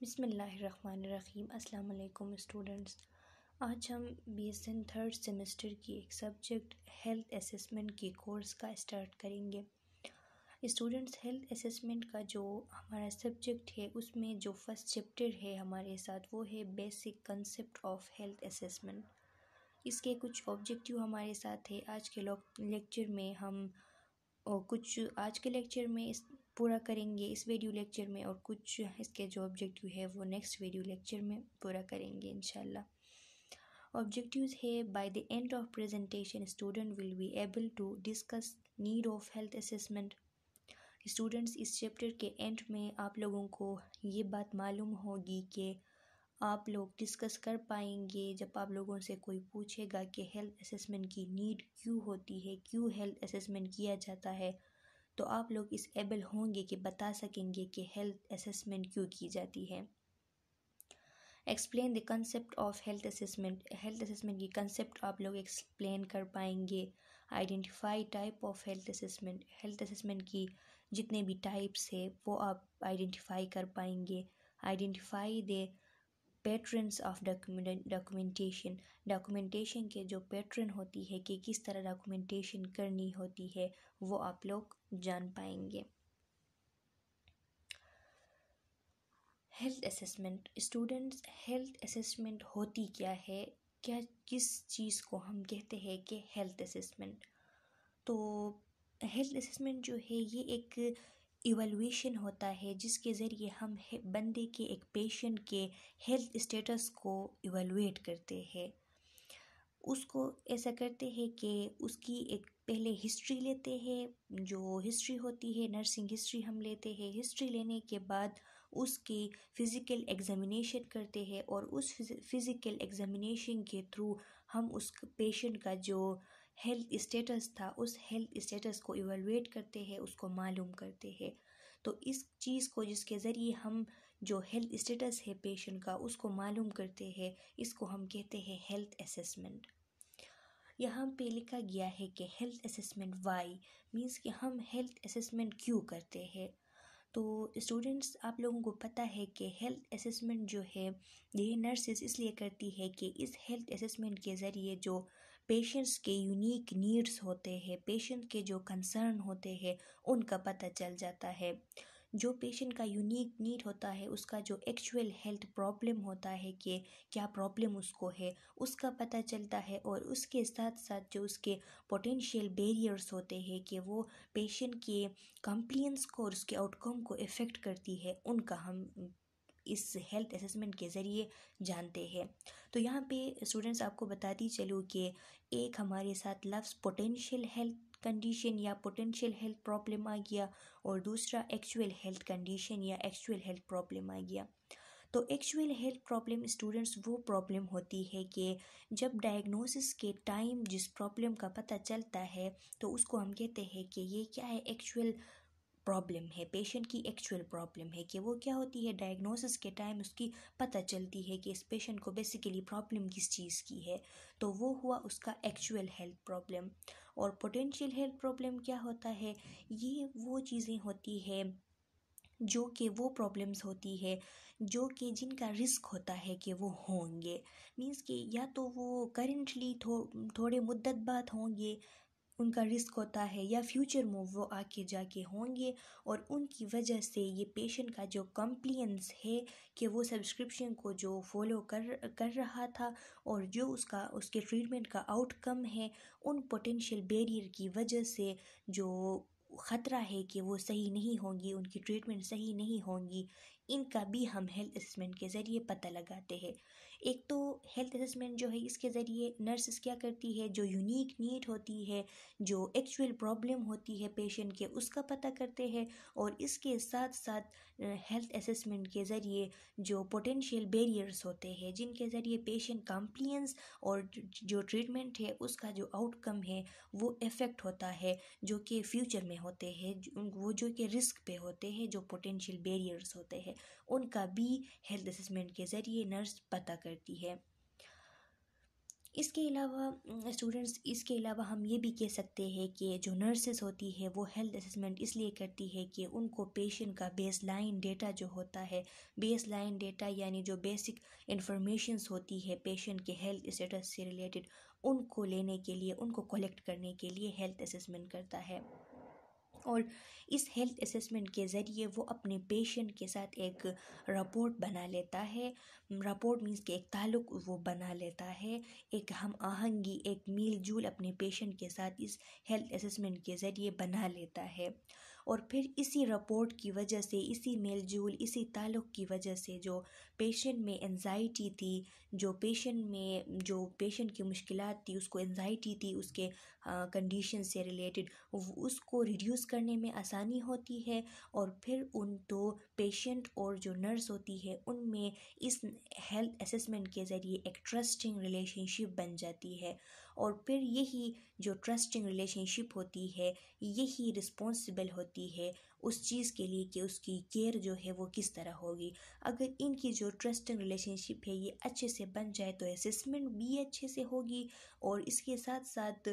बिसमीम अल्लाम स्टूडेंट्स आज हम B S N third semester की एक सब्जेक्ट हेल्थ असेसमेंट के कोर्स का स्टार्ट करेंगे स्टूडेंट्स हेल्थ असेसमेंट का जो हमारा सब्जेक्ट है उसमें जो फर्स्ट चैप्टर है हमारे साथ वो है basic concept of health assessment इसके कुछ ऑब्जेक्टिव हमारे साथ है आज के लेक्चर में हम और कुछ आज के लेक्चर में इस पूरा करेंगे इस वीडियो लेक्चर में और कुछ इसके जो ऑब्जेक्टिव है वो नेक्स्ट वीडियो लेक्चर में पूरा करेंगे इनशाला Objectives है by the end of presentation student will be able to discuss need of health assessment students इस चैप्टर के एंड में आप लोगों को ये बात मालूम होगी कि आप लोग डिस्कस कर पाएंगे जब आप लोगों से कोई पूछेगा कि हेल्थ असेसमेंट की नीड क्यों होती है क्यों हेल्थ असेसमेंट किया जाता है तो आप लोग इस एबल होंगे कि बता सकेंगे कि हेल्थ असेसमेंट क्यों की जाती है explain the concept of health assessment health assessment की कंसेप्ट आप लोग एक्सप्लेन कर पाएंगे identify type of health assessment health assessment की जितने भी टाइप्स है वो आप आइडेंटिफाई कर पाएंगे identify the patterns of documentation documentation के जो पैटर्न होती है कि किस तरह डॉक्यूमेंटेशन करनी होती है वो आप लोग जान पाएंगे health assessment students health assessment होती क्या है क्या किस चीज़ को हम कहते हैं कि हेल्थ असेसमेंट तो हेल्थ असेसमेंट जो है ये एक इवेलुएशन होता है जिसके ज़रिए हम बंदे के एक पेशेंट के हेल्थ स्टेटस को इवेलुएट करते हैं उसको ऐसा करते हैं कि उसकी एक पहले हिस्ट्री लेते हैं जो हिस्ट्री होती है नर्सिंग हिस्ट्री हम लेते हैं हिस्ट्री लेने के बाद उसकी फ़िज़िकल एग्ज़ामिनेशन करते हैं और उस फिज़िकल एग्ज़ामिनेशन के थ्रू हम उस पेशेंट का जो हेल्थ स्टेटस था उस हेल्थ स्टेटस को इवेलुएट करते हैं उसको मालूम करते हैं तो इस चीज़ को जिसके ज़रिए हम जो हेल्थ स्टेटस है पेशेंट का उसको मालूम करते हैं इसको हम कहते हैं हेल्थ असेसमेंट यहाँ पे लिखा गया है कि हेल्थ असेसमेंट वाई मीन्स कि हम हेल्थ असेसमेंट क्यों करते हैं तो स्टूडेंट्स आप लोगों को पता है कि हेल्थ असेसमेंट जो है ये नर्सेस इसलिए करती है कि इस हेल्थ असेसमेंट के ज़रिए जो पेशेंट्स के यूनिक नीड्स होते हैं पेशेंट के जो कंसर्न होते हैं उनका पता चल जाता है जो पेशेंट का यूनिक नीड होता है उसका जो एक्चुअल हेल्थ प्रॉब्लम होता है कि क्या प्रॉब्लम उसको है उसका पता चलता है और उसके साथ साथ जो उसके पोटेंशियल बेरियर्स होते हैं कि वो पेशेंट के कंप्लियंस को और उसके आउटकम को इफ़ेक्ट करती है उनका हम इस हेल्थ असेसमेंट के ज़रिए जानते हैं तो यहाँ पे स्टूडेंट्स आपको बताती चलूँ कि एक हमारे साथ लफ्स पोटेंशियल हेल्थ कंडीशन या पोटेंशियल हेल्थ प्रॉब्लम आ गया और दूसरा एक्चुअल हेल्थ कंडीशन या एक्चुअल हेल्थ प्रॉब्लम आ गया तो एक्चुअल हेल्थ प्रॉब्लम स्टूडेंट्स वो प्रॉब्लम होती है कि जब डायग्नोसिस के टाइम जिस प्रॉब्लम का पता चलता है तो उसको हम कहते हैं कि ये क्या है एक्चुअल प्रॉब्लम है पेशेंट की एक्चुअल प्रॉब्लम है कि वो क्या होती है डायग्नोसिस के टाइम उसकी पता चलती है कि इस पेशेंट को बेसिकली प्रॉब्लम किस चीज़ की है तो वो हुआ उसका एक्चुअल हेल्थ प्रॉब्लम और पोटेंशियल हेल्थ प्रॉब्लम क्या होता है ये वो चीज़ें होती है जो कि वो प्रॉब्लम्स होती है जो कि जिनका रिस्क होता है कि वो होंगे मींस कि या तो वो करेंटली थो, थोड़े मुद्दत बाद होंगे उनका रिस्क होता है या फ्यूचर में वो आके जाके होंगे और उनकी वजह से ये पेशेंट का जो कंप्लियंस है कि वो सब्सक्रिप्शन को जो फॉलो कर कर रहा था और जो उसका उसके ट्रीटमेंट का आउटकम है उन पोटेंशियल बैरियर की वजह से जो ख़तरा है कि वो सही नहीं होंगी उनकी ट्रीटमेंट सही नहीं होंगी इनका भी हम हेल्थ असेसमेंट के ज़रिए पता लगाते हैं एक तो हेल्थ असेसमेंट जो है इसके ज़रिए नर्सेस क्या करती है जो यूनिक नीड होती है जो एक्चुअल प्रॉब्लम होती है पेशेंट के उसका पता करते हैं और इसके साथ साथ हेल्थ असेसमेंट के ज़रिए जो पोटेंशियल बैरियर्स होते हैं जिनके ज़रिए पेशेंट कंप्लियंस और जो ट्रीटमेंट है उसका जो आउटकम है वो इफ़ेक्ट होता है जो कि फ्यूचर में होते हैं वो जो कि रिस्क पे होते हैं जो पोटेंशियल बैरियर्स होते हैं उनका भी हेल्थ असेसमेंट के ज़रिए नर्स पता करती है इसके अलावा स्टूडेंट्स इसके अलावा हम ये भी कह सकते हैं कि जो नर्सेस होती है वो हेल्थ असेसमेंट इसलिए करती है कि उनको पेशेंट का बेस लाइन डेटा जो होता है बेस लाइन डेटा यानी जो बेसिक इन्फॉर्मेशंस होती है पेशेंट के हेल्थ स्टेटस से रिलेटेड उनको लेने के लिए उनको कलेक्ट करने के लिए हेल्थ असेसमेंट करता है और इस हेल्थ असेसमेंट के ज़रिए वो अपने पेशेंट के साथ एक रपोर्ट बना लेता है रपोर्ट मीन्स कि एक ताल्लुक वो बना लेता है एक हम आहंगी एक मील जुल अपने पेशेंट के साथ इस हेल्थ असेसमेंट के ज़रिए बना लेता है और फिर इसी रपोर्ट की वजह से इसी मेल जोल इसी ताल्लुक़ की वजह से जो पेशेंट में एनजाइटी थी जो पेशेंट में जो पेशेंट की मुश्किल थी उसको एनजाइटी थी उसके कंडीशन से रिलेटेड उसको रिड्यूस करने में आसानी होती है और फिर उन दो पेशेंट और जो नर्स होती है उनमें इस हेल्थ असेसमेंट के ज़रिए एक ट्रस्टिंग रिलेशनशिप बन जाती है और फिर यही जो ट्रस्टिंग रिलेशनशिप होती है यही रिस्पॉन्सिबल होती है उस चीज़ के लिए कि उसकी केयर जो है वो किस तरह होगी अगर इनकी जो ट्रस्टिंग रिलेशनशिप है ये अच्छे से बन जाए तो असेसमेंट भी अच्छे से होगी और इसके साथ साथ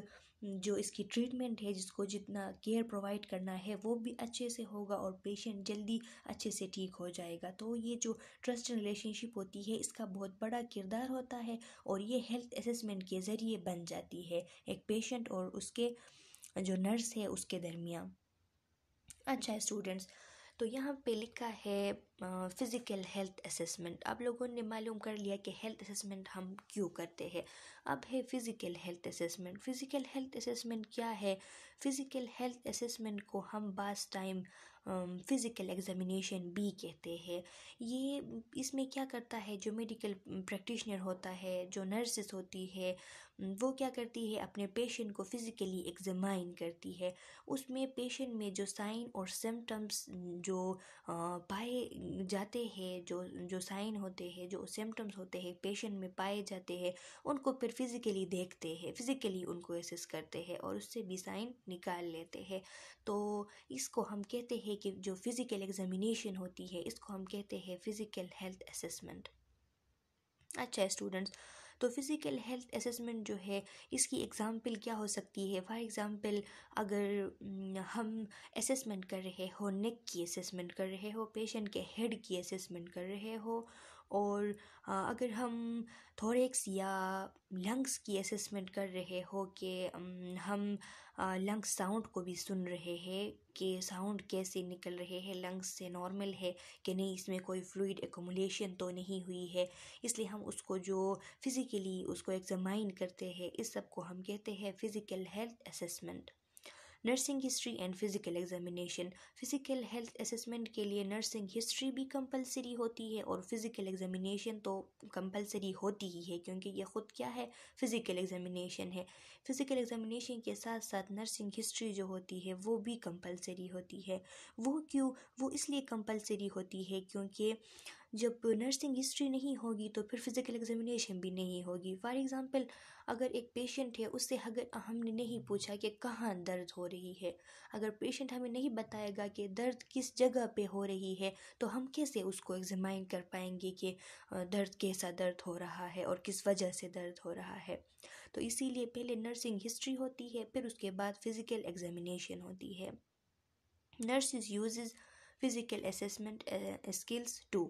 जो इसकी ट्रीटमेंट है जिसको जितना केयर प्रोवाइड करना है वो भी अच्छे से होगा और पेशेंट जल्दी अच्छे से ठीक हो जाएगा तो ये जो ट्रस्ट रिलेशनशिप होती है इसका बहुत बड़ा किरदार होता है और ये हेल्थ असेसमेंट के ज़रिए बन जाती है एक पेशेंट और उसके जो नर्स है उसके दरमियान अच्छा स्टूडेंट्स तो यहाँ पे लिखा है फिज़िकल हेल्थ असेसमेंट आप लोगों ने मालूम कर लिया कि हेल्थ असेसमेंट हम क्यों करते हैं अब है physical health assessment physical health assessment क्या है फ़िज़िकल हेल्थ असेसमेंट को हम बास टाइम फ़िज़िकल एग्ज़ामिनेशन बी कहते हैं ये इसमें क्या करता है जो मेडिकल प्रैक्टिशनर होता है जो नर्सेस होती है वो क्या करती है अपने पेशेंट को फिज़िकली एग्ज़ामाइन करती है उसमें पेशेंट में जो साइन और सिम्टम्स जो पाए जाते हैं जो जो साइन होते हैं जो सिम्टम्स होते हैं पेशेंट में पाए जाते हैं उनको फिर फिज़िकली देखते हैं फिज़िकली उनको एसेस करते हैं और उससे भी साइन निकाल लेते हैं तो इसको हम कहते हैं कि जो फ़िज़िकल एग्ज़ामिनेशन होती है इसको हम कहते हैं फ़िज़िकल हेल्थ असेसमेंट अच्छा स्टूडेंट्स तो फिज़िकल हेल्थ असेसमेंट जो है इसकी एग्ज़ाम्पल क्या हो सकती है फॉर एग्ज़ाम्पल अगर हम असेसमेंट कर रहे हो नेक की असेसमेंट कर रहे हो पेशेंट के हेड की असेसमेंट कर रहे हो और अगर हम थोरेक्स या लंग्स की असेसमेंट कर रहे हो कि हम लंग्स साउंड को भी सुन रहे हैं कि साउंड कैसे निकल रहे हैं लंग्स से नॉर्मल है कि नहीं इसमें कोई फ्लूड एकोमोलेशन तो नहीं हुई है इसलिए हम उसको जो फिज़िकली उसको एग्ज़ामाइन करते हैं इस सब को हम कहते हैं physical health assessment nursing history and physical examination physical health assessment के लिए नर्सिंग हिस्ट्री भी कंपलसरी होती है और फिजिकल एग्जामिनेशन तो कंपलसरी होती ही है क्योंकि ये ख़ुद क्या है फिजिकल एग्जामिनेशन है फिजिकल एग्जामिनेशन के साथ साथ नर्सिंग हिस्ट्री जो होती है वो भी कंपलसरी होती है वो क्यों वो इसलिए कंपलसरी होती है क्योंकि जब नर्सिंग हिस्ट्री नहीं होगी तो फिर फिज़िकल एग्जामिनेशन भी नहीं होगी फॉर एग्ज़ाम्पल अगर एक पेशेंट है उससे अगर हमने नहीं पूछा कि कहाँ दर्द हो रही है अगर पेशेंट हमें नहीं बताएगा कि दर्द किस जगह पे हो रही है तो हम कैसे उसको एग्जामाइन कर पाएंगे कि दर्द कैसा दर्द हो रहा है और किस वजह से दर्द हो रहा है तो इसीलिए पहले नर्सिंग हिस्ट्री होती है फिर उसके बाद फिज़िकल एग्जामिनेशन होती है nurses use physical assessment skills to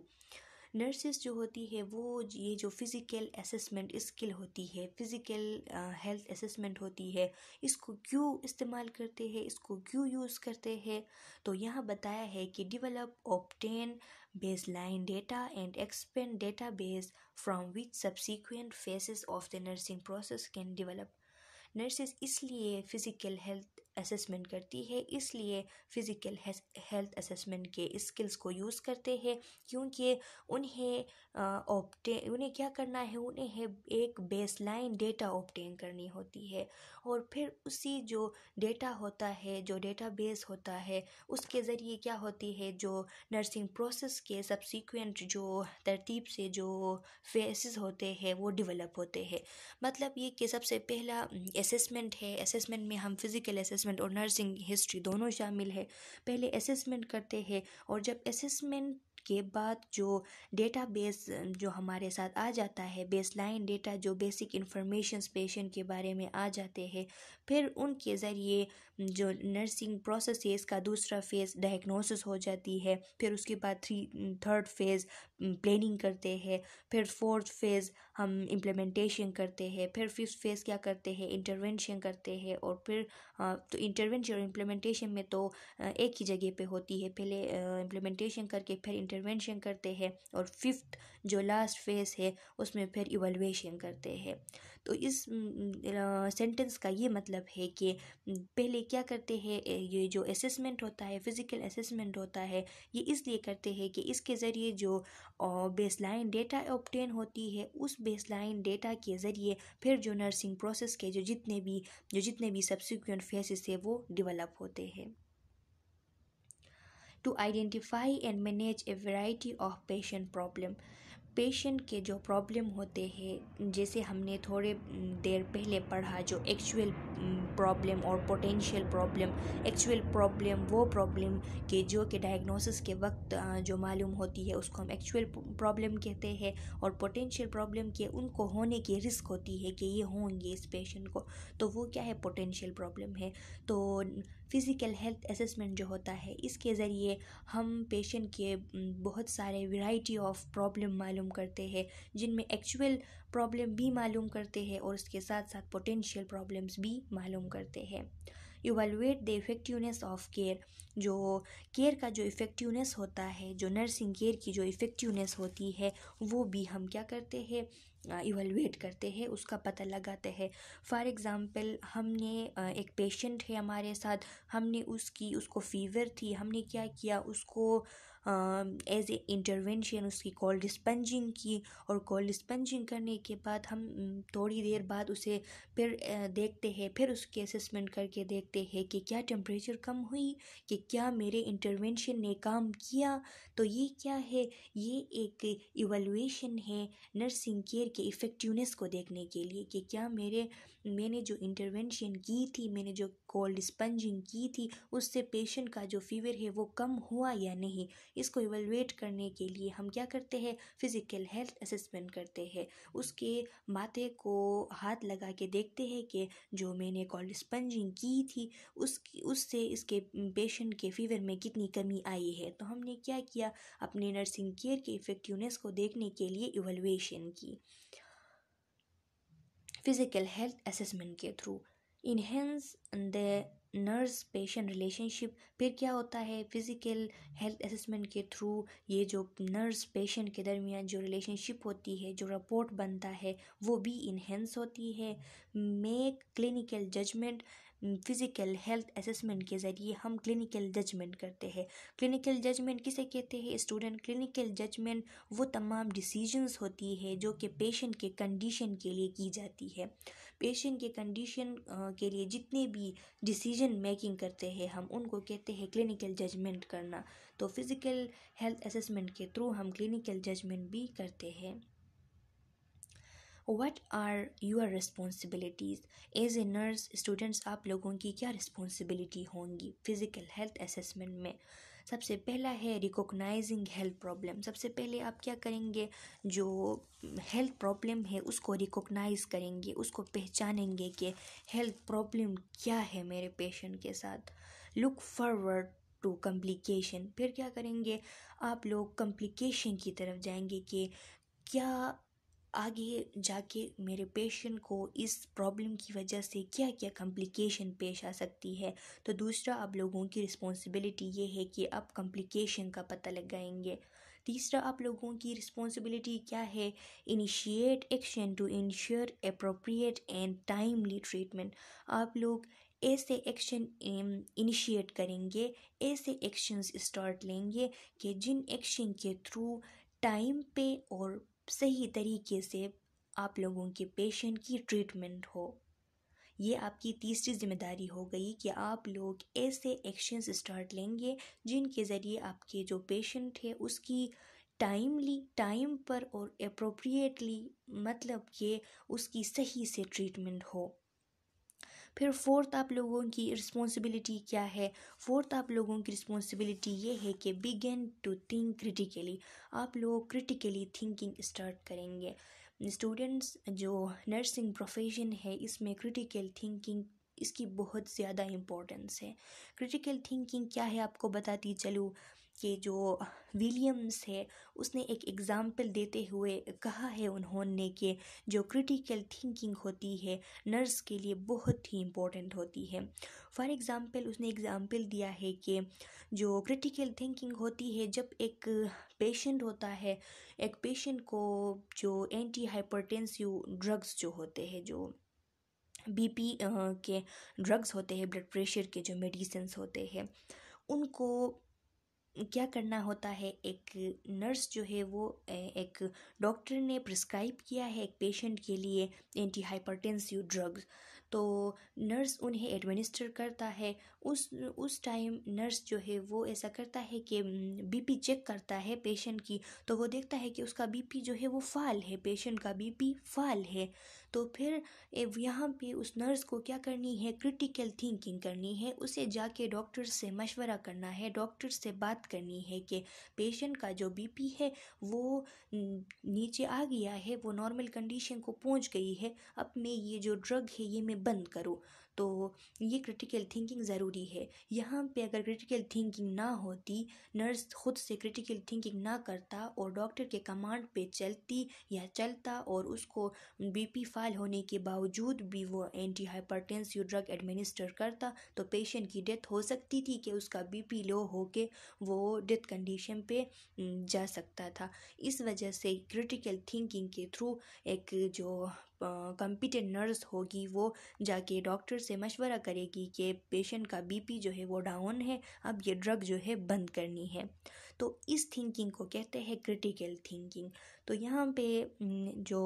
nurses जो होती है वो ये जो फिज़िकल असेसमेंट स्किल होती है फिज़िकल हेल्थ असेसमेंट होती है इसको क्यों इस्तेमाल करते हैं इसको क्यों यूज़ करते हैं तो यहाँ बताया है कि develop obtain baseline data and expand database from which subsequent phases of the nursing process can develop nurses इसलिए फिज़िकल हेल्थ असेसमेंट करती है इसलिए फ़िज़िकल हेल्थ असेसमेंट के स्किल्स को यूज़ करते हैं क्योंकि उन्हें ऑप्टे उन्हें क्या करना है उन्हें एक बेस लाइन डेटा ऑप्टेन करनी होती है और फिर उसी जो डेटा होता है जो डेटा बेस होता है उसके ज़रिए क्या होती है जो नर्सिंग प्रोसेस के सबसिक्वेंट जो तरतीब से जो फेसिस होते हैं वो डिवेलप होते हैं मतलब ये कि सबसे पहला असेसमेंट है असेसमेंट में हम फिज़िकल असेसमेंट असेसमेंट और नर्सिंग हिस्ट्री दोनों शामिल है पहले असेसमेंट करते हैं और जब असेसमेंट के बाद जो डेटा बेस जो हमारे साथ आ जाता है बेसलाइन डेटा जो बेसिक इन्फॉर्मेशन पेशेंट के बारे में आ जाते हैं फिर उनके ज़रिए जो नर्सिंग प्रोसेस है इसका दूसरा फेज़ डायग्नोसिस हो जाती है फिर उसके बाद थ्री थर्ड फेज़ प्लानिंग करते हैं फिर फोर्थ फेज़ हम इम्प्लीमेंटेशन करते हैं फिर फिफ्थ फेज़ क्या करते हैं इंटरवेंशन करते हैं और फिर तो इंटरवेंशन और इम्प्लीमेंटेशन में तो एक ही जगह पे होती है पहले इम्प्लीमेंटेशन करके फिर इंटरवेंशन करते हैं और फिफ्थ जो लास्ट फेज़ है उसमें फिर इवलुएशन करते हैं तो इस सेंटेंस का ये मतलब है कि पहले क्या करते हैं ये जो असेसमेंट होता है फिज़िकल असेसमेंट होता है ये इसलिए करते हैं कि इसके ज़रिए जो बेसलाइन डेटा ऑप्टेन होती है उस बेसलाइन डेटा के ज़रिए फिर जो नर्सिंग प्रोसेस के जो जितने भी जो जितने भी सब्सिक्वेंट फेसिस है वो डिवेलप होते हैं to identify and manage a variety of patient problem patient के जो प्रॉब्लम होते हैं जैसे हमने थोड़े देर पहले पढ़ा जो एक्चुअल प्रॉब्लम और पोटेंशियल प्रॉब्लम एक्चुअल प्रॉब्लम वो प्रॉब्लम के जो कि डायग्नोसिस के वक्त जो मालूम होती है उसको हम एक्चुअल प्रॉब्लम कहते हैं और पोटेंशियल प्रॉब्लम के उनको होने की रिस्क होती है कि ये होंगे इस पेशेंट को तो वो क्या है पोटेंशियल प्रॉब्लम है तो फ़िज़िकल हेल्थ असेसमेंट जो होता है इसके ज़रिए हम पेशेंट के बहुत सारे वैरायटी ऑफ प्रॉब्लम मालूम करते हैं जिनमें एक्चुअल प्रॉब्लम भी मालूम करते हैं और उसके साथ साथ पोटेंशियल प्रॉब्लम्स भी मालूम करते हैं evaluate the effectiveness of care जो केयर का जो इफ़ेक्टिवनेस होता है जो नर्सिंग केयर की जो इफ़ेक्टिवनेस होती है वो भी हम क्या करते हैं इवेलुएट करते हैं उसका पता लगाते हैं फ़ॉर एग्ज़ाम्पल हमने एक पेशेंट है हमारे साथ हमने उसकी उसको फ़ीवर थी हमने क्या किया उसको एज ए इंटरवेंशन उसकी कॉल डिस्पेंजिंग की और कॉल डिस्पेंजिंग करने के बाद हम थोड़ी देर बाद उसे फिर देखते हैं फिर उसके असेसमेंट करके देखते हैं कि क्या टेम्परेचर कम हुई कि क्या मेरे इंटरवेंशन ने काम किया तो ये क्या है ये एक इवेलुएशन है नर्सिंग केयर के इफ़ेक्टिवनेस को देखने के लिए कि क्या मेरे मैंने जो इंटरवेंशन की थी मैंने जो कोल्ड स्पंजिंग की थी उससे पेशेंट का जो फीवर है वो कम हुआ या नहीं इसको इवेलुएट करने के लिए हम क्या करते हैं फिज़िकल हेल्थ असेसमेंट करते हैं उसके माथे को हाथ लगा के देखते हैं कि जो मैंने कोल्ड स्पंजिंग की थी उसकी उससे इसके पेशेंट के फीवर में कितनी कमी आई है तो हमने क्या किया अपने नर्सिंग केयर के इफेक्टिवनेस को देखने के लिए इवेलुएशन की फिजिकल हेल्थ assessment के through enhance the nurse patient relationship फिर क्या होता है फिज़िकल हेल्थ असेसमेंट के थ्रू ये जो नर्स पेशेंट के दरमियान जो रिलेशनशिप होती है जो रिपोर्ट बनता है वो भी इन्हेंस होती है make clinical judgement physical health assessment के ज़रिए हम क्लिनिकल जजमेंट करते हैं क्लिनिकल जजमेंट किसे कहते हैं स्टूडेंट क्लिनिकल जजमेंट वो तमाम डिसीजंस होती है जो कि पेशेंट के कंडीशन के लिए की जाती है पेशेंट के कंडीशन के लिए जितने भी डिसीजन मेकिंग करते हैं हम उनको कहते हैं क्लिनिकल जजमेंट करना तो फिज़िकल हेल्थ असेसमेंट के थ्रू हम क्लिनिकल जजमेंट भी करते हैं what are your responsibilities as a nurse students आप लोगों की क्या रिस्पॉन्सिबिलिटी होंगी फ़िज़िकल हेल्थ असेसमेंट में सबसे पहला है रिकोगनाइजिंग हेल्थ प्रॉब्लम सबसे पहले आप क्या करेंगे जो हेल्थ प्रॉब्लम है उसको रिकोगनाइज़ करेंगे उसको पहचानेंगे कि हेल्थ प्रॉब्लम क्या है मेरे पेशेंट के साथ लुक फॉरवर्ड टू कम्प्लिकेशन फिर क्या करेंगे आप लोग कम्प्लिकेशन की तरफ जाएंगे कि क्या आगे जाके मेरे पेशेंट को इस प्रॉब्लम की वजह से क्या क्या कॉम्प्लिकेशन पेश आ सकती है तो दूसरा आप लोगों की रिस्पॉन्सिबिलिटी ये है कि आप कॉम्प्लिकेशन का पता लगाएंगे तीसरा आप लोगों की रिस्पॉन्सिबिलिटी क्या है initiate action to ensure appropriate and timely treatment आप लोग ऐसे एक्शन इनिशिएट um, करेंगे ऐसे एक्शंस स्टार्ट लेंगे कि जिन एक्शन के थ्रू टाइम पे और सही तरीके से आप लोगों के पेशेंट की ट्रीटमेंट हो ये आपकी तीसरी जिम्मेदारी हो गई कि आप लोग ऐसे एक्शंस स्टार्ट लेंगे जिनके ज़रिए आपके जो पेशेंट है उसकी टाइमली टाइम पर और अप्रोप्रिएटली मतलब कि उसकी सही से ट्रीटमेंट हो फिर फोर्थ आप लोगों की रिस्पॉन्सिबिलिटी क्या है फोर्थ आप लोगों की रिस्पॉन्सिबिलिटी ये है कि बिगेन टू थिंक क्रिटिकली आप लोग क्रिटिकली थिंकिंग स्टार्ट करेंगे स्टूडेंट्स जो नर्सिंग प्रोफेशन है इसमें क्रिटिकल थिंकिंग इसकी बहुत ज़्यादा इम्पोर्टेंस है क्रिटिकल थिंकिंग क्या है आपको बताती चलूँ कि जो विलियम्स है उसने एक एग्ज़ाम्पल देते हुए कहा है उन्होंने कि जो क्रिटिकल थिंकिंग होती है नर्स के लिए बहुत ही इम्पोर्टेंट होती है फॉर एग्ज़ाम्पल उसने एग्ज़ाम्पल दिया है कि जो क्रिटिकल थिंकिंग होती है जब एक पेशेंट होता है एक पेशेंट को जो एंटी हाइपरटेंसिव ड्रग्स जो होते हैं जो बीपी के ड्रग्स होते हैं ब्लड प्रेशर के जो मेडिसिन होते हैं उनको क्या करना होता है एक नर्स जो है वो एक डॉक्टर ने प्रिस्क्राइब किया है एक पेशेंट के लिए एंटी हाइपरटेंसिव ड्रग्स तो नर्स उन्हें एडमिनिस्टर करता है उस उस टाइम नर्स जो है वो ऐसा करता है कि बीपी चेक करता है पेशेंट की तो वो देखता है कि उसका बीपी जो है वो फाल है पेशेंट का बीपी फाल है तो फिर यहाँ पे उस नर्स को क्या करनी है क्रिटिकल थिंकिंग करनी है उसे जाके डॉक्टर से मशवरा करना है डॉक्टर से बात करनी है कि पेशेंट का जो बीपी है वो नीचे आ गया है वो नॉर्मल कंडीशन को पहुँच गई है अब मैं ये जो ड्रग है ये मैं बंद करूँ तो ये क्रिटिकल थिंकिंग ज़रूरी है यहाँ पे अगर क्रिटिकल थिंकिंग ना होती नर्स खुद से क्रिटिकल थिंकिंग ना करता और डॉक्टर के कमांड पे चलती या चलता और उसको बीपी फाइल होने के बावजूद भी वो एंटी हाइपरटेंसिव ड्रग एडमिनिस्टर करता तो पेशेंट की डेथ हो सकती थी कि उसका बीपी लो हो के वो डेथ कंडीशन पे जा सकता था इस वजह से क्रिटिकल थिंकिंग के थ्रू एक जो कम्पिटेंट नर्स होगी वो जाके डॉक्टर से मशवरा करेगी कि पेशेंट का बीपी जो है वो डाउन है अब ये ड्रग जो है बंद करनी है तो इस थिंकिंग को कहते हैं क्रिटिकल थिंकिंग तो यहाँ पे जो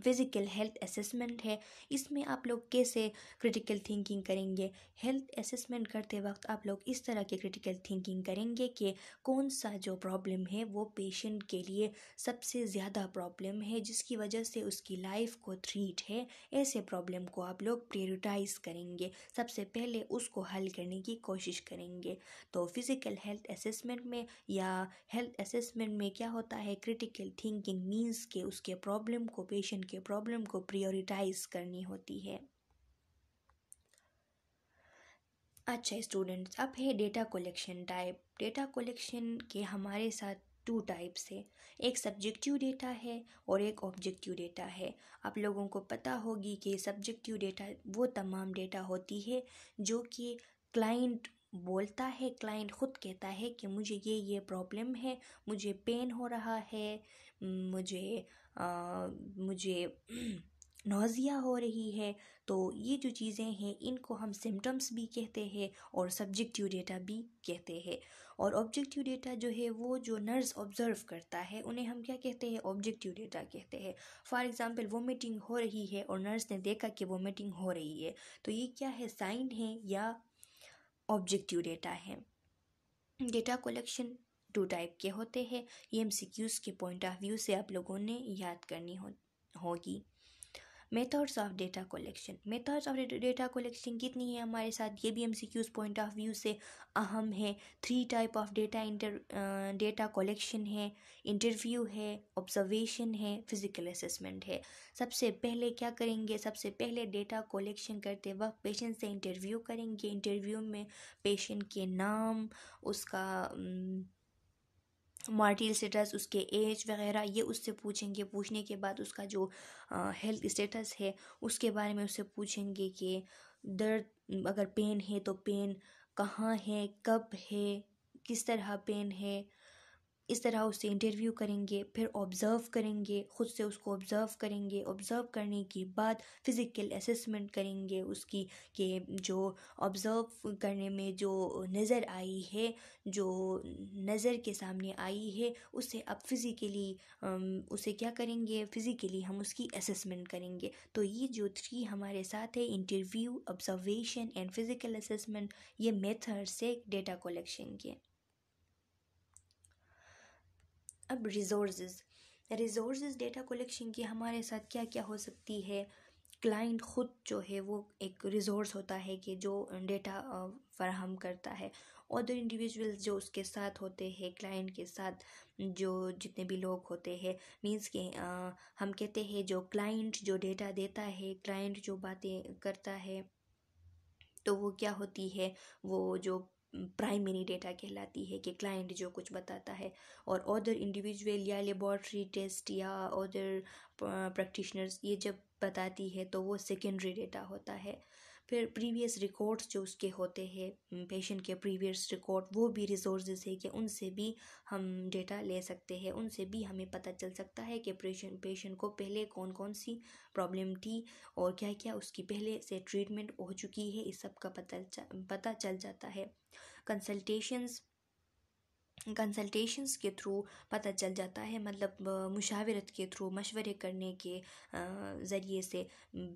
फिज़िकल हेल्थ असेसमेंट है इसमें आप लोग कैसे क्रिटिकल थिंकिंग करेंगे हेल्थ असेसमेंट करते वक्त आप लोग इस तरह के क्रिटिकल थिंकिंग करेंगे कि कौन सा जो प्रॉब्लम है वो पेशेंट के लिए सबसे ज़्यादा प्रॉब्लम है जिसकी वजह से उसकी लाइफ को थ्रीट है ऐसे प्रॉब्लम को आप लोग प्रियोरिटाइज करेंगे सबसे पहले उसको हल करने की कोशिश करेंगे तो फिज़िकल हेल्थ असेसमेंट में या हेल्थ असेसमेंट में क्या होता है क्रिटिकल थिंकिंग मीन्स के उसके प्रॉब्लम को पेशेंट पेशेंट के प्रॉब्लम को प्रियोरिटाइज करनी होती है अच्छा स्टूडेंट्स अब है data collection type data collection के हमारे साथ टू टाइप्स है एक सब्जेक्टिव डेटा है और एक ऑब्जेक्टिव डेटा है आप लोगों को पता होगी कि सब्जेक्टिव डेटा वो तमाम डेटा होती है जो कि क्लाइंट बोलता है क्लाइंट ख़ुद कहता है कि मुझे ये ये प्रॉब्लम है मुझे पेन हो रहा है मुझे मुझे नोज़िया हो रही है तो ये जो चीज़ें हैं इनको हम सिम्टम्स भी कहते हैं और सब्जेक्टिव डेटा भी कहते हैं और ऑब्जेक्टिव डेटा जो है वो जो नर्स ऑब्ज़र्व करता है उन्हें हम क्या कहते हैं ऑब्जेक्टिव डेटा कहते हैं फॉर एग्ज़ाम्पल वोमिटिंग हो रही है और नर्स ने देखा कि वोमिटिंग हो रही है तो ये क्या है साइन है या ऑब्जेक्टिव डेटा है डेटा कलेक्शन टू टाइप के होते हैं ये एम के पॉइंट ऑफ व्यू से आप लोगों ने याद करनी हो, होगी methods of data collection methods of data collection कितनी है हमारे साथ ये भी एम पॉइंट ऑफ व्यू से अहम है three type of data inter data collection है इंटरव्यू है ऑब्जर्वेशन है फिजिकल असेसमेंट है सबसे पहले क्या करेंगे सबसे पहले डेटा कलेक्शन करते वक्त पेशेंट से इंटरव्यू करेंगे इंटरव्यू में पेशेंट के नाम उसका मार्टिल स्टेटस उसके एज वगैरह ये उससे पूछेंगे पूछने के बाद उसका जो हेल्थ स्टेटस है उसके बारे में उससे पूछेंगे कि दर्द अगर पेन है तो पेन कहाँ है कब है किस तरह पेन है इस तरह उससे इंटरव्यू करेंगे फिर ऑब्ज़र्व करेंगे ख़ुद से उसको ऑब्ज़र्व करेंगे ऑब्ज़र्व करने के बाद फ़िज़िकल असेसमेंट करेंगे उसकी के जो ऑब्ज़र्व करने में जो नज़र आई है जो नज़र के सामने आई है उसे अब फ़िज़िकली उसे क्या करेंगे फ़िज़िकली हम उसकी असेसमेंट करेंगे तो ये जो थ्री हमारे साथ है interview observation and physical assessment ये मेथड्स है डेटा कलेक्शन के अब रिसोर्सेज रिज़ोर्स डेटा कलेक्शन की हमारे साथ क्या क्या हो सकती है क्लाइंट ख़ुद जो है वो एक रिज़ोर्स होता है कि जो डेटा फराहम करता है अदर इंडिविजुअल्स जो उसके साथ होते हैं क्लाइंट के साथ जो जितने भी लोग होते हैं मीन्स के आ, हम कहते हैं जो क्लाइंट जो डेटा देता है क्लाइंट जो बातें करता है तो वो क्या होती है वो जो प्राइमरी डेटा कहलाती है कि क्लाइंट जो कुछ बताता है और अदर इंडिविजुअल या लेबॉर्ट्री टेस्ट या अदर प्रैक्टिशनर्स ये जब बताती है तो वो सेकेंडरी डेटा होता है फिर प्रीवियस रिकॉर्ड्स जो उसके होते हैं पेशेंट के प्रीवियस रिकॉर्ड वो भी रिसोर्सेज है कि उनसे भी हम डेटा ले सकते हैं उनसे भी हमें पता चल सकता है कि पेशेंट पेशेंट को पहले कौन कौन सी प्रॉब्लम थी और क्या क्या उसकी पहले से ट्रीटमेंट हो चुकी है इस सब का पता पता चल जाता है कंसल्टेशंस कंसल्टेशंस के थ्रू पता चल जाता है मतलब मुशावरत के थ्रू मशवरे करने के ज़रिए से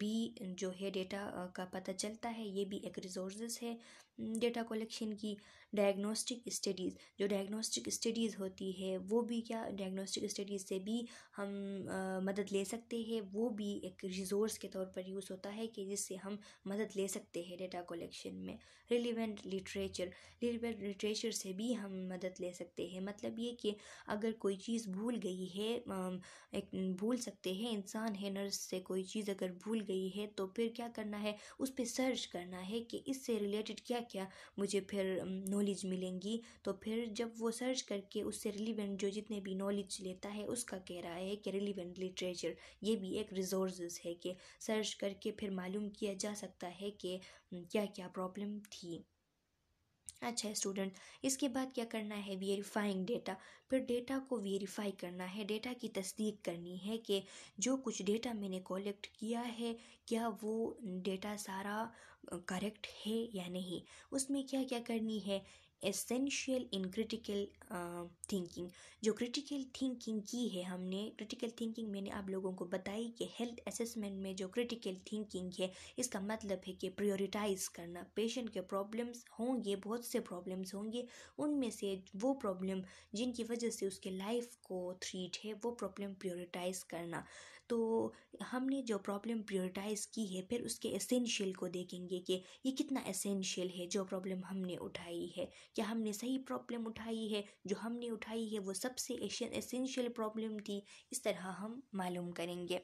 भी जो है डेटा का पता चलता है ये भी एक रिसोर्स है डेटा कलेक्शन की डायग्नोस्टिक स्टडीज़ जो डायग्नोस्टिक स्टडीज़ होती है वो भी क्या डायग्नोस्टिक स्टडीज़ से भी हम आ, मदद ले सकते हैं वो भी एक रिसोर्स के तौर पर यूज़ होता है कि जिससे हम मदद ले सकते हैं डेटा कलेक्शन में रिलीवेंट लिटरेचर रिलीवेंट लिटरेचर से भी हम मदद ले सकते हैं मतलब ये कि अगर कोई चीज़ भूल गई है एक भूल सकते हैं इंसान है नर्स से कोई चीज़ अगर भूल गई है तो फिर क्या करना है उस पर सर्च करना है कि इससे रिलेटेड क्या क्या मुझे फिर नॉलेज मिलेंगी तो फिर जब वो सर्च करके उससे रिलीवेंट जो जितने भी नॉलेज लेता है उसका कह रहा है कि रिलीवेंट लिटरेचर ये भी एक रिजोर्स है कि सर्च करके फिर मालूम किया जा सकता है कि क्या क्या प्रॉब्लम थी अच्छा स्टूडेंट इसके बाद क्या करना है वेरीफाइंग डेटा फिर डेटा को वेरीफाई करना है डेटा की तस्दीक करनी है कि जो कुछ डेटा मैंने कलेक्ट किया है क्या वो डेटा सारा करेक्ट है या नहीं उसमें क्या क्या करनी है एसेंशियल इन क्रिटिकल थिंकिंग जो क्रिटिकल थिंकिंग की है हमने क्रिटिकल थिंकिंग मैंने आप लोगों को बताई कि हेल्थ असेसमेंट में जो क्रिटिकल थिंकिंग है इसका मतलब है कि प्रायोरिटाइज करना पेशेंट के प्रॉब्लम्स होंगे बहुत से प्रॉब्लम्स होंगे उनमें से वो प्रॉब्लम जिनकी वजह से उसके लाइफ को थ्रीट है वो प्रॉब्लम प्रायोरिटाइज करना तो हमने जो प्रॉब्लम प्रियोरिटाइज़ की है फिर उसके एसेंशियल को देखेंगे कि ये कितना एसेंशियल है जो प्रॉब्लम हमने उठाई है क्या हमने सही प्रॉब्लम उठाई है जो हमने उठाई है वो सबसे एसेंशियल प्रॉब्लम थी इस तरह हम मालूम करेंगे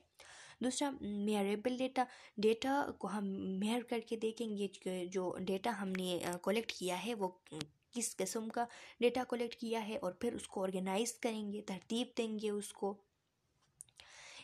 दूसरा मेयरेबल डेटा डेटा को हम मेयर करके देखेंगे जो डेटा हमने कलेक्ट किया है वो किस किस्म का डेटा कलेक्ट किया है और फिर उसको ऑर्गेनाइज करेंगे तरतीब देंगे उसको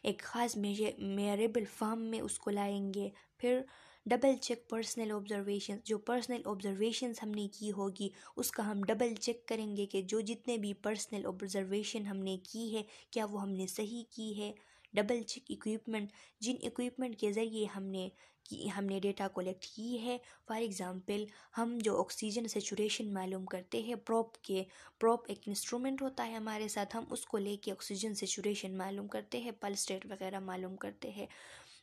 एक ख़ास मेजे मेरेबल फार्म में उसको लाएंगे फिर डबल चेक पर्सनल ऑब्जर्वेशन जो पर्सनल ऑब्जर्वेशन हमने की होगी उसका हम डबल चेक करेंगे कि जो जितने भी पर्सनल ऑब्जर्वेशन हमने की है क्या वो हमने सही की है डबल चेक इक्विपमेंट जिन इक्विपमेंट के ज़रिए हमने कि हमने डेटा कलेक्ट की है फॉर एग्ज़ाम्पल हम जो ऑक्सीजन सेचुरेशन मालूम करते हैं प्रॉप के प्रॉप एक इंस्ट्रूमेंट होता है हमारे साथ हम उसको लेके ऑक्सीजन सेचुरेशन मालूम करते हैं पल्स रेट वगैरह मालूम करते हैं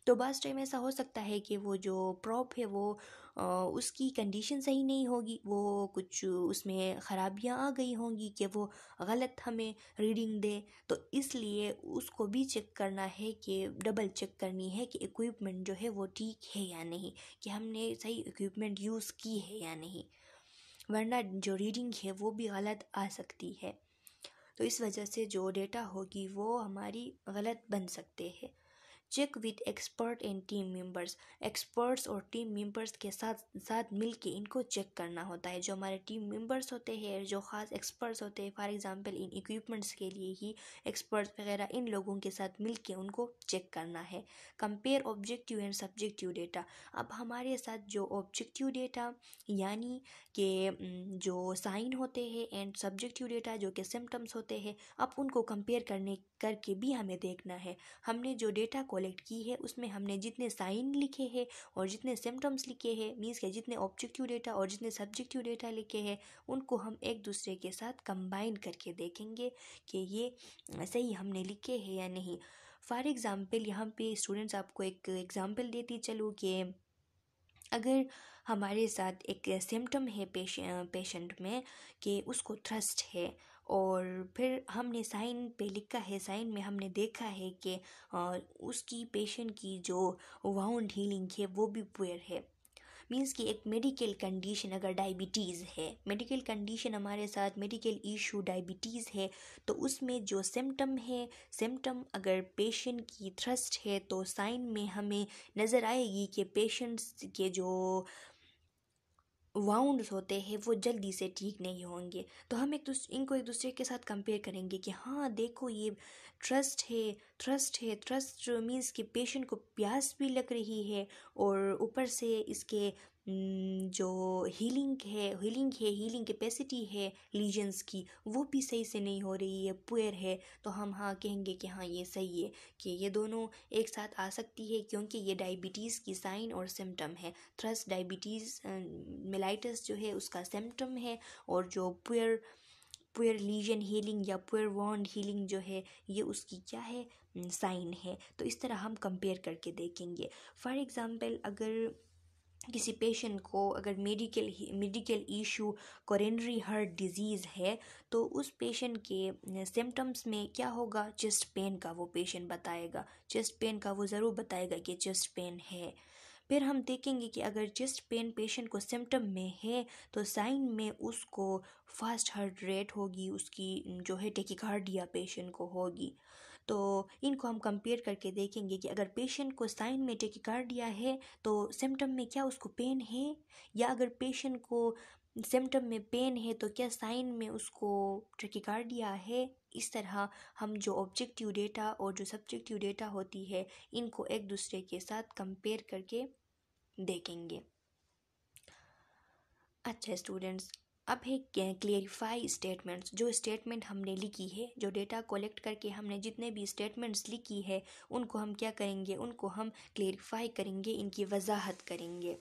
तो बस टाइम ऐसा हो सकता है कि वो जो प्रॉप है वो उसकी कंडीशन सही नहीं होगी वो कुछ उसमें ख़राबियाँ आ गई होंगी कि वो गलत हमें रीडिंग दे तो इसलिए उसको भी चेक करना है कि डबल चेक करनी है कि इक्विपमेंट जो है वो ठीक है या नहीं कि हमने सही इक्विपमेंट यूज़ की है या नहीं वरना जो रीडिंग है वो भी गलत आ सकती है तो इस वजह से जो डेटा होगी वो हमारी गलत बन सकते हैं check with expert and team members experts और टीम मेंबर्स के साथ साथ मिलके इनको चेक करना होता है जो हमारे टीम मेंबर्स होते हैं जो ख़ास एक्सपर्ट्स होते हैं फॉर एग्जांपल इन इक्विपमेंट्स के लिए ही एक्सपर्ट्स वगैरह इन लोगों के साथ मिलके उनको चेक करना है compare objective and subjective data अब हमारे साथ जो ऑब्जेक्टिव डेटा यानी के जो साइन होते हैं एंड सब्जेक्टिव डेटा जो कि सिम्टम्स होते हैं अब उनको कंपेयर करने करके भी हमें देखना है हमने जो डेटा को कलेक्ट की है उसमें हमने जितने साइन लिखे हैं और जितने सिम्टम्स लिखे हैं मीन्स के जितने ऑब्जेक्टिव डेटा और जितने सब्जेक्टिव डेटा लिखे हैं उनको हम एक दूसरे के साथ कंबाइन करके देखेंगे कि ये सही हमने लिखे हैं या नहीं फॉर एग्ज़ाम्पल यहाँ पे स्टूडेंट्स आपको एक एग्ज़ाम्पल देती चलो कि अगर हमारे साथ एक सिम्टम है पेशेंट में कि उसको थ्रस्ट है और फिर हमने साइन पे लिखा है साइन में हमने देखा है कि उसकी पेशेंट की जो वाउंड हीलिंग है वो भी पुअर है मीन्स कि एक मेडिकल कंडीशन अगर डायबिटीज़ है मेडिकल कंडीशन हमारे साथ मेडिकल इशू डायबिटीज़ है तो उसमें जो सिम्टम है सिम्टम अगर पेशेंट की थ्रस्ट है तो साइन में हमें नज़र आएगी कि पेशेंट्स के जो वाउंड्स होते हैं वो जल्दी से ठीक नहीं होंगे तो हम एक दूसरे इनको एक दूसरे के साथ कंपेयर करेंगे कि हाँ देखो ये ट्रस्ट है ट्रस्ट है ट्रस्ट मीन्स कि पेशेंट को प्यास भी लग रही है और ऊपर से इसके जो हीलिंग है हीलिंग है हीलिंग कैपेसिटी है लीजन्स की वो भी सही से नहीं हो रही है पुअर है तो हम हाँ कहेंगे कि हाँ ये सही है कि ये दोनों एक साथ आ सकती है क्योंकि ये डायबिटीज़ की साइन और सिम्टम है थ्रस डायबिटीज़ मिलाइटस जो है उसका सिम्टम है और जो पुअर पुअर लीजन हीलिंग या पुअर वॉन्ड हीलिंग जो है ये उसकी क्या है साइन है तो इस तरह हम कंपेयर करके देखेंगे फॉर एग्ज़ाम्पल अगर किसी पेशेंट को अगर medical medical issue coronary heart disease है तो उस पेशेंट के सिम्टम्स में क्या होगा चेस्ट पेन का वो पेशेंट बताएगा चेस्ट पेन का वो ज़रूर बताएगा कि चेस्ट पेन है फिर हम देखेंगे कि अगर चेस्ट पेन पेशेंट को सिम्टम में है तो साइन में उसको फास्ट हार्ट रेट होगी उसकी जो है टेकिकार्डिया पेशेंट को होगी तो इनको हम कंपेयर करके देखेंगे कि अगर पेशेंट को साइन में टेकिकार्डिया है तो सिम्टम में क्या उसको पेन है या अगर पेशेंट को सिम्टम में पेन है तो क्या साइन में उसको दिया है इस तरह हम जो ऑब्जेक्टिव डेटा और जो सब्जेक्टिव डेटा होती है इनको एक दूसरे के साथ कंपेयर करके देखेंगे अच्छा स्टूडेंट्स अब है क्लियरिफाई स्टेटमेंट्स जो स्टेटमेंट हमने लिखी है जो डेटा कलेक्ट करके हमने जितने भी स्टेटमेंट्स लिखी है उनको हम क्या करेंगे उनको हम क्लियरिफाई करेंगे इनकी वजाहत करेंगे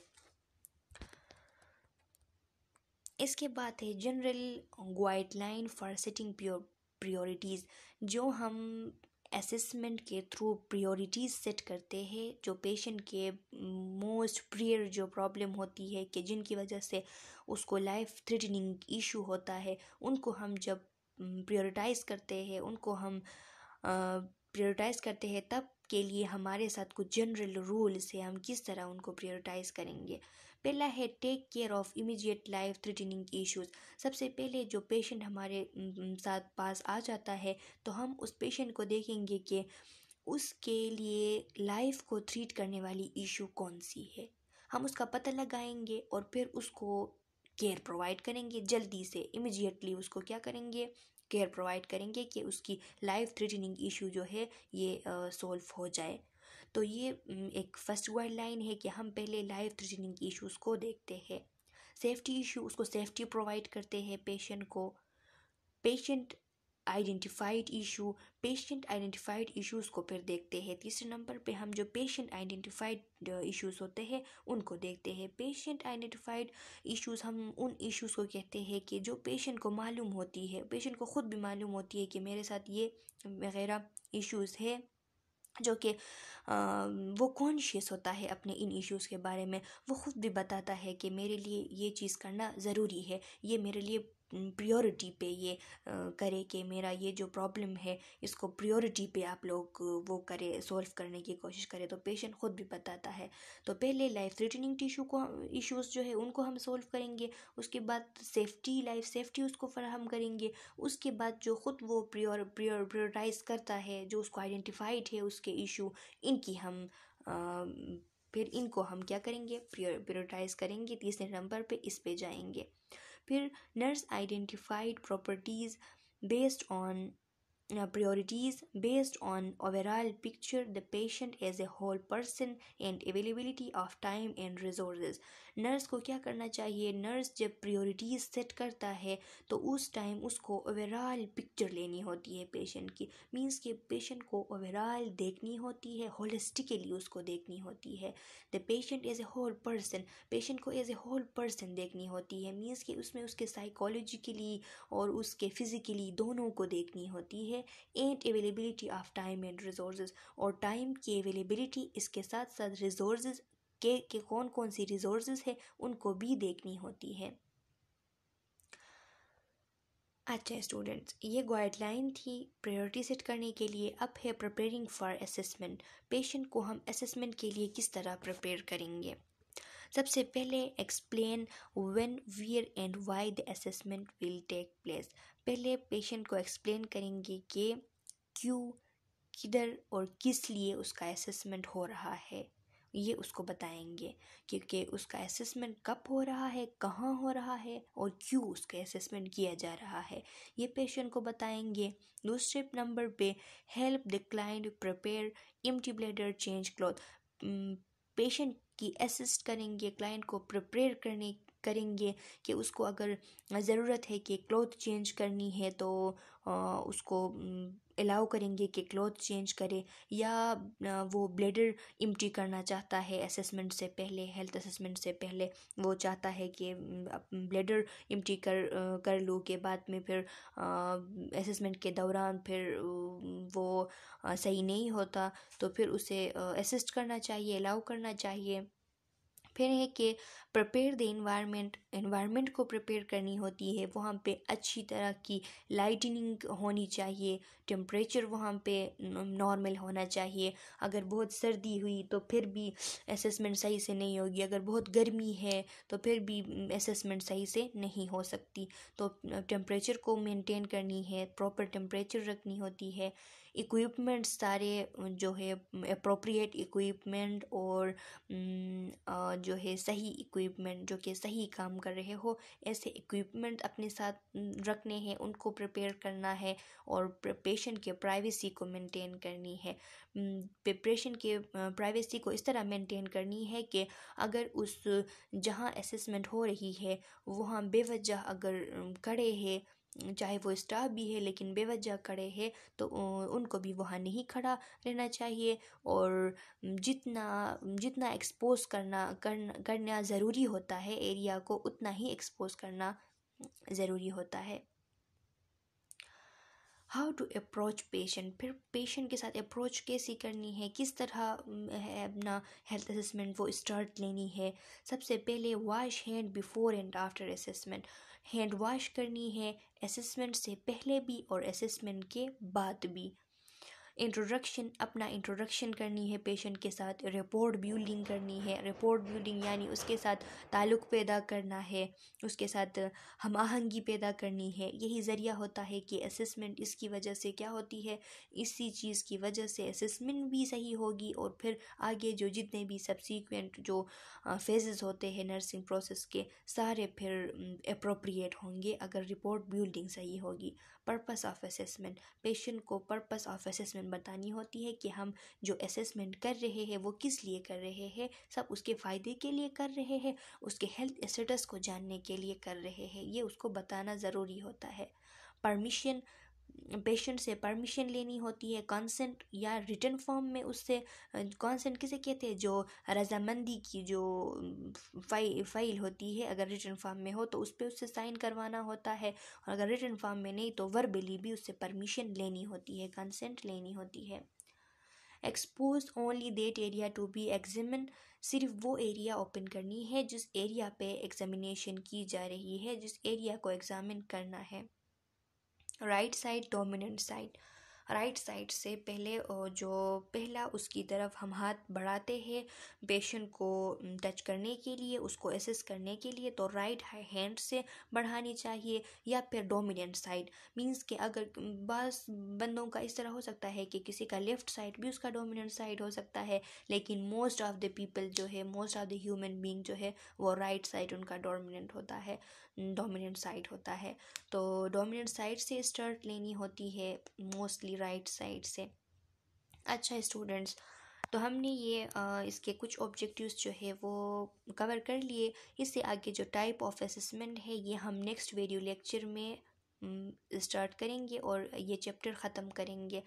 इसके बाद है general guideline for setting pure priorities जो हम असेसमेंट के थ्रू प्रियोरिटीज़ सेट करते हैं जो पेशेंट के मोस्ट mm, प्रियर जो प्रॉब्लम होती है कि जिनकी वजह से उसको लाइफ थ्रेटनिंग इशू होता है उनको हम जब प्रियोरिटाइज़ mm, करते हैं उनको हम प्रियोरिटाइज़ करते हैं तब के लिए हमारे साथ कुछ जनरल रूल्स है हम किस तरह उनको प्रियोरिटाइज़ करेंगे पहला है take care of immediate life threatening issues सबसे पहले जो पेशेंट हमारे साथ पास आ जाता है तो हम उस पेशेंट को देखेंगे कि उसके लिए लाइफ को थ्रीट करने वाली इशू कौन सी है हम उसका पता लगाएंगे और फिर उसको केयर प्रोवाइड करेंगे जल्दी से इमिजिएटली उसको क्या करेंगे केयर प्रोवाइड करेंगे कि उसकी लाइफ थ्रेटनिंग इशू जो है ये सॉल्व uh, हो जाए तो ये एक फर्स्ट वर्ल्ड लाइन है कि हम पहले लाइफ थ्रेटनिंग इश्यूज़ को देखते हैं सेफ्टी इशू उसको सेफ्टी प्रोवाइड करते हैं पेशेंट को patient identified issue patient identified issues को फिर देखते हैं तीसरे नंबर पे हम जो पेशेंट आइडेंटिफाइड इशूज़ होते हैं उनको देखते हैं पेशेंट आइडेंटिफाइड इशूज़ हम उन इशूज़ को कहते हैं कि जो पेशेंट को मालूम होती है पेशेंट को ख़ुद भी मालूम होती है कि मेरे साथ ये वगैरह इशूज़ है जो कि वो कॉन्शियस होता है अपने इन इश्यूज़ के बारे में वो ख़ुद भी बताता है कि मेरे लिए ये चीज़ करना ज़रूरी है ये मेरे लिए प्रियोरिटी पे ये करे कि मेरा ये जो प्रॉब्लम है इसको प्रियोरिटी पे आप लोग वो करें सॉल्व करने की कोशिश करें तो पेशेंट ख़ुद भी बताता है तो पहले लाइफ थ्रेटनिंग टिशू को इश्यूज़ जो है उनको हम सॉल्व करेंगे उसके बाद सेफ्टी लाइफ सेफ्टी उसको फराहम करेंगे उसके बाद जो ख़ुद वो प्रियोर प्रियोर प्रियोराइज करता है जो उसको आइडेंटिफाइड है उसके इशू इनकी हम आ, फिर इनको हम क्या करेंगे प्रियोरिटाइज़ करेंगे तीसरे नंबर पे इस पे जाएंगे फिर identified identified based on uh, priorities based on overall picture the patient as a whole person and availability of time and resources nurse को क्या करना चाहिए नर्स जब प्रायोरिटीज सेट करता है तो उस टाइम उसको ओवरऑल पिक्चर लेनी होती है पेशेंट की मींस के पेशेंट को ओवरऑल देखनी होती है होलिस्टिकली उसको देखनी होती है the patient as a whole person patient को एज ए होल पर्सन देखनी होती है मींस कि उसमें उसके साइकोलॉजिकली और उसके फिज़िकली दोनों को देखनी होती है and availability of time and resource और टाइम की अवेलेबिलिटी इसके साथ साथ रिजोर्स के के कौन कौन सी रिसोर्सेज है उनको भी देखनी होती है अच्छा स्टूडेंट्स ये गाइडलाइन थी प्रायोरिटी सेट करने के लिए अब है प्रिपेयरिंग फॉर असेसमेंट पेशेंट को हम असेसमेंट के लिए किस तरह प्रिपेयर करेंगे सबसे पहले explain when where and why the assessment will take place पहले पेशेंट को एक्सप्लेन करेंगे कि क्यों किधर और किस लिए उसका असेसमेंट हो रहा है ये उसको बताएंगे क्योंकि उसका असेसमेंट कब हो रहा है कहाँ हो रहा है और क्यों उसका असेसमेंट किया जा रहा है ये पेशेंट को बताएंगे दूसरे नंबर पे help the client prepare empty bladder change cloth patient की असिस्ट करेंगे क्लाइंट को प्रिपेयर करने करेंगे कि उसको अगर ज़रूरत है कि क्लोथ चेंज करनी है तो उसको अलाउ करेंगे कि क्लॉथ चेंज करे या वो ब्लेडर इम्टी करना चाहता है असेसमेंट से पहले हेल्थ असेसमेंट से पहले वो चाहता है कि ब्लेडर इम्टी कर कर लूँ के बाद में फिर असेसमेंट के दौरान फिर वो सही नहीं होता तो फिर उसे असिस्ट करना चाहिए अलाउ करना चाहिए फिर है कि प्रपेयर द इन्वायरमेंट इन्वायरमेंट को प्रपेयर करनी होती है वहाँ पे अच्छी तरह की लाइटनिंग होनी चाहिए टेम्परेचर वहाँ पे नॉर्मल होना चाहिए अगर बहुत सर्दी हुई तो फिर भी असेसमेंट सही से नहीं होगी अगर बहुत गर्मी है तो फिर भी असेसमेंट सही से नहीं हो सकती तो टेम्परेचर को मेनटेन करनी है प्रॉपर टेम्परेचर रखनी होती है इक्विपमेंट सारे जो है अप्रोप्रिएट इक्विपमेंट और जो है सही इक्विपमेंट जो कि सही काम कर रहे हो ऐसे इक्विपमेंट अपने साथ रखने हैं उनको प्रिपेयर करना है और पेशेंट के प्राइवेसी को मेंटेन करनी है पेशेंट के प्राइवेसी को इस तरह मेंटेन करनी है कि अगर उस जहाँ असेसमेंट हो रही है वहाँ बेवजह अगर खड़े हैं चाहे वो स्टाफ भी है लेकिन बेवजह खड़े हैं तो उनको भी वहाँ नहीं खड़ा रहना चाहिए और जितना जितना एक्सपोज करना करना करना ज़रूरी होता है एरिया को उतना ही एक्सपोज करना ज़रूरी होता है हाउ टू अप्रोच पेशेंट फिर पेशेंट के साथ अप्रोच कैसी करनी है किस तरह है अपना हेल्थ असेसमेंट वो स्टार्ट लेनी है सबसे पहले wash hand before and after assessment hand wash करनी है असेसमेंट से पहले भी और असेसमेंट के बाद भी इंट्रोडक्शन अपना इंट्रोडक्शन करनी है पेशेंट के साथ रिपोर्ट बिल्डिंग करनी है रिपोर्ट बिल्डिंग यानी उसके साथ ताल्लुक़ पैदा करना है उसके साथ हम आहंगी पैदा करनी है यही ज़रिया होता है कि असेसमेंट इसकी वजह से क्या होती है इसी चीज़ की वजह से असेसमेंट भी सही होगी और फिर आगे जो जितने भी सब्सिक्वेंट जो फेजेस होते हैं नर्सिंग प्रोसेस के सारे फिर अप्रोप्रिएट होंगे अगर रिपोर्ट बिल्डिंग सही होगी पर्पस ऑफ असेसमेंट पेशेंट को पर्पस ऑफ असेसमेंट बतानी होती है कि हम जो असेसमेंट कर रहे हैं वो किस लिए कर रहे हैं सब उसके फ़ायदे के लिए कर रहे हैं उसके हेल्थ स्टेटस को जानने के लिए कर रहे हैं ये उसको बताना ज़रूरी होता है परमिशन पेशेंट से परमिशन लेनी होती है कंसेंट या रिटर्न फॉर्म में उससे कंसेंट किसे कहते हैं जो रजामंदी की जो फाइल फाइल होती है अगर रिटर्न फॉर्म में हो तो उस पर उससे साइन करवाना होता है और अगर रिटर्न फॉर्म में नहीं तो वर्बली भी उससे परमिशन लेनी होती है कंसेंट लेनी होती है expose only that area to be examine सिर्फ वो एरिया ओपन करनी है जिस एरिया पे एग्जामिनेशन की जा रही है जिस एरिया को एग्जामिन करना है right side dominant side right side से पहले जो पहला उसकी तरफ हम हाथ बढ़ाते हैं पेशेंट को टच करने के लिए उसको एसेस करने के लिए तो राइट हैंड से बढ़ानी चाहिए या फिर डोमिनेंट साइड मींस कि अगर बस बंदों का इस तरह हो सकता है कि किसी का लेफ़्ट साइड भी उसका डोमिनेंट साइड हो सकता है लेकिन मोस्ट ऑफ़ द पीपल जो है most of the human being जो है वो राइट right साइड उनका डोमिनेंट होता है डोमिनेंट साइड होता है तो डोमिनेंट साइड से स्टर्ट लेनी होती है मोस्टली राइट साइड से अच्छा स्टूडेंट्स तो हमने ये इसके कुछ ऑब्जेक्टिव्स जो है वो कवर कर लिए इससे आगे जो टाइप ऑफ असेसमेंट है ये हम नेक्स्ट वीडियो लेक्चर में स्टार्ट करेंगे और ये चैप्टर ख़त्म करेंगे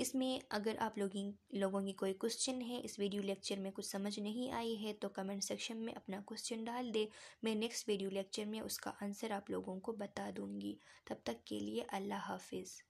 इसमें अगर आप लोगों की कोई क्वेश्चन है इस वीडियो लेक्चर में कुछ समझ नहीं आई है तो कमेंट सेक्शन में अपना क्वेश्चन डाल दे मैं नेक्स्ट वीडियो लेक्चर में उसका आंसर आप लोगों को बता दूँगी तब तक के लिए अल्लाह हाफिज़